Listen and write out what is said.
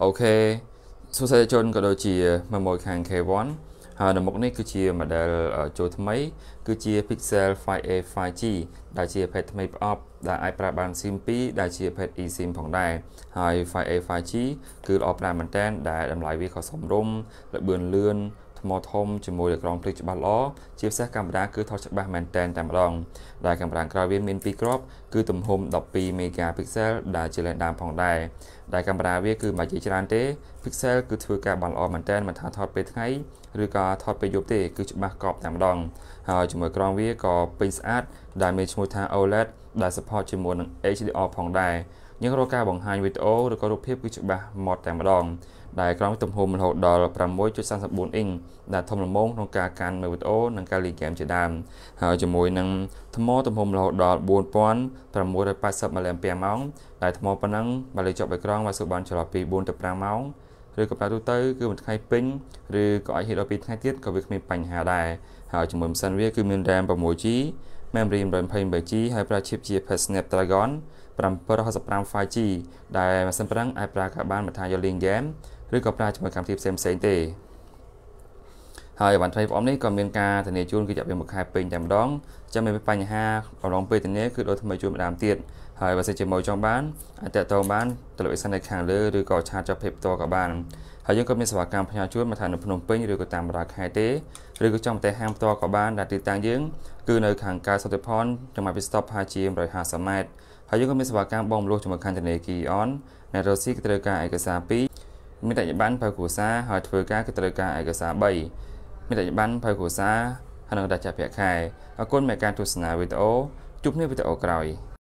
អូខេសួរសាស្ត្រាចារ្យជនក៏ដូចជា11ខាង K1 ហើយនៅមុខនេះគឺជា model ចូលថ្មីគឺជា Pixel 5a 5G ដែលជាភេទថ្មីប្រអប់ដែលអាចប្រើបាន SIM 2ដែលជាភេទ eSIM ផងដែរហើយ 5a 5G គឺល្អប្រាណមែនតើដែលតម្លៃវាក៏សមរម្យល្បឿនលឿនថ្មធំជាមួយនឹងក្រងភ្លើងច្បាស់ល្អជាពិសេសកាមេរ៉ាគឺថតច្បាស់មែនតែនតែម្ដងដែលកាមេរ៉ាក្រោយវាមាន2គ្រាប់គឺទំហំ12មេហ្គាពីកសែលដែលជាលេនដើមផងដែរដែលកាមេរ៉ាវាគឺមិនជាច្រើនទេ pixel គឺធ្វើការបានល្អមែនតើមិនថាថតពេលថ្ងៃឬក៏ថតពេលយប់ទេ គឺច្បាស់កប់តែម្ដងហើយជាមួយក្រងវាក៏ពេញស្អាតដែលមានឈ្មោះថា OLED ដែល support ជាមួយនឹង HDR ផងដែរយើងរកការបង្ហាញវីដេអូឬក៏រូបភាពគឺច្បាស់ម៉ត់តែម្ដង ដែលក្រោមទំហំរហូតដល់6.34អ៊ីងដែលធំល្មមក្នុងការកាន់មើលវីដេអូនិងការលេងហ្គេមជាដើមហើយជាមួយនឹងថ្មទំហំរហូតដល់4680 mAh ដែលថ្មប៉ុណ្ណឹងបើលេងជាប់អេក្រង់វាសូវបានចន្លោះពី4ទៅ5ម៉ោងឬកម្ដៅទូទៅគឺមួយថ្ងៃពេញឬក៏អាចហេតុដល់2ថ្ងៃទៀតក៏វាគ្មានបញ្ហាដែរហើយជាមួយម៉ាស៊ីនវា គឺមាន RAM 6GB memory 128G ហើយប្រើ chip ជា Snapdragon 765 5G ដែលម៉ាស៊ីនប្រឹងអាចប្រើការបានមិនថាយកលេងហ្គេមឬក៏ប្រើជាមួយកម្មវិធីផ្សេងផ្សេងទេហើយវ៉ាន់ត្រៃប្អមនេះក៏មានការធានាជូនគឺរយៈពេល1ខែពេញតែម្ដងចាំមានបញ្ហាអំឡុងពេលធានាគឺដូចថ្មីជូនម្ដងទៀតហើយបើសិនជាមកចង់បានអាចតតងបាន television នៅខាងលើឬក៏ឆាតចុះភេបផ្ទាល់ក៏បានហើយយើងក៏មានសេវាកម្មផ្ញើជូនមកថានៅភ្នំពេញឬក៏តាមបណ្ដាខេត្តទេឬក៏ចង់ទៅហាងផ្ទាល់ក៏បានដែលទីតាំងយើងគឺនៅខាងកើតសន្តិផលចម្ងាយពីស្តុបប្រហែលជា150ម៉ែត្រហើយយើងក៏មានសេវាកម្មបងមលោះជាមួយខាងធនាគារអនអ្នករស៊ីក៏ត្រូវការឯកសារ2មានតែយប័ណ្ណផ្លូវគ្រួសារហើយធ្វើការក៏ត្រូវការឯកសារ3មានតែយប័ណ្ណផ្លូវគ្រួសារហើយនឹងដាច់ចាក់ប្រាក់ខែអរគុណមកការទស្សនាវីដេអូជួបគ្នាវីដេអូក្រោយ